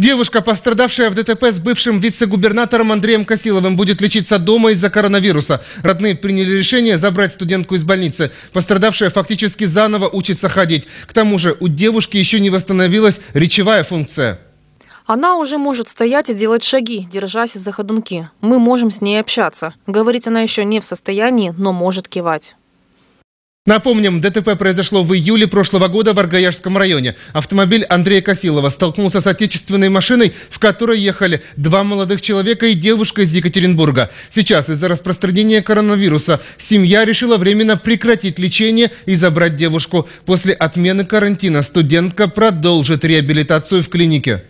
Девушка, пострадавшая в ДТП с бывшим вице-губернатором Андреем Косиловым, будет лечиться дома из-за коронавируса. Родные приняли решение забрать студентку из больницы. Пострадавшая фактически заново учится ходить. К тому же у девушки еще не восстановилась речевая функция. Она уже может стоять и делать шаги, держась за ходунки. Мы можем с ней общаться. Говорить она еще не в состоянии, но может кивать. Напомним, ДТП произошло в июле прошлого года в Аргаярском районе. Автомобиль Андрея Косилова столкнулся с отечественной машиной, в которой ехали два молодых человека и девушка из Екатеринбурга. Сейчас из-за распространения коронавируса семья решила временно прекратить лечение и забрать девушку. После отмены карантина студентка продолжит реабилитацию в клинике.